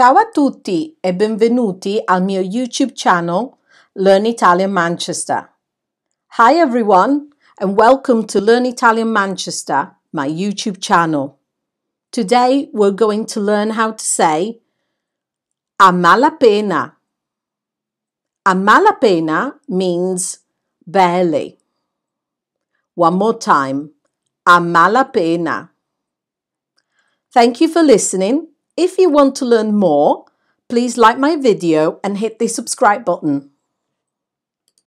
Ciao a tutti e benvenuti al mio YouTube channel Learn Italian Manchester. Hi everyone and welcome to Learn Italian Manchester, my YouTube channel. Today we're going to learn how to say a malapena. A malapena means barely. One more time, a malapena. Thank you for listening if you want to learn more, please like my video and hit the subscribe button.